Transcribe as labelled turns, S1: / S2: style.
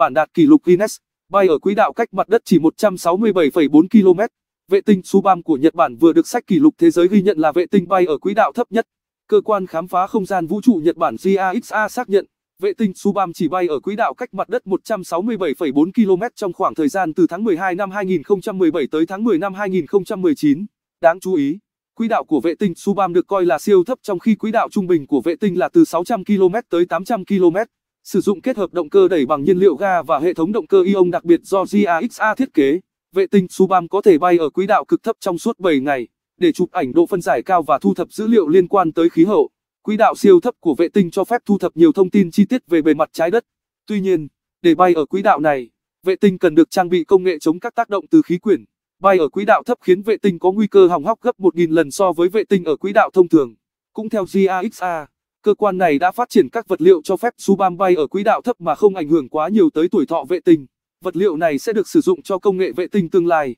S1: bản đạt kỷ lục Guinness, bay ở quỹ đạo cách mặt đất chỉ 167,4 km. Vệ tinh Tsubam của Nhật Bản vừa được sách kỷ lục thế giới ghi nhận là vệ tinh bay ở quỹ đạo thấp nhất. Cơ quan khám phá không gian vũ trụ Nhật Bản JAXA xác nhận, vệ tinh Tsubam chỉ bay ở quỹ đạo cách mặt đất 167,4 km trong khoảng thời gian từ tháng 12 năm 2017 tới tháng 10 năm 2019. Đáng chú ý, quỹ đạo của vệ tinh Tsubam được coi là siêu thấp trong khi quỹ đạo trung bình của vệ tinh là từ 600 km tới 800 km. Sử dụng kết hợp động cơ đẩy bằng nhiên liệu ga và hệ thống động cơ ion đặc biệt do JAXA thiết kế, vệ tinh Subam có thể bay ở quỹ đạo cực thấp trong suốt 7 ngày để chụp ảnh độ phân giải cao và thu thập dữ liệu liên quan tới khí hậu. Quỹ đạo siêu thấp của vệ tinh cho phép thu thập nhiều thông tin chi tiết về bề mặt trái đất. Tuy nhiên, để bay ở quỹ đạo này, vệ tinh cần được trang bị công nghệ chống các tác động từ khí quyển. Bay ở quỹ đạo thấp khiến vệ tinh có nguy cơ hỏng hóc gấp 1.000 lần so với vệ tinh ở quỹ đạo thông thường. Cũng theo JAXA, Cơ quan này đã phát triển các vật liệu cho phép Subam bay ở quỹ đạo thấp mà không ảnh hưởng quá nhiều tới tuổi thọ vệ tinh. Vật liệu này sẽ được sử dụng cho công nghệ vệ tinh tương lai.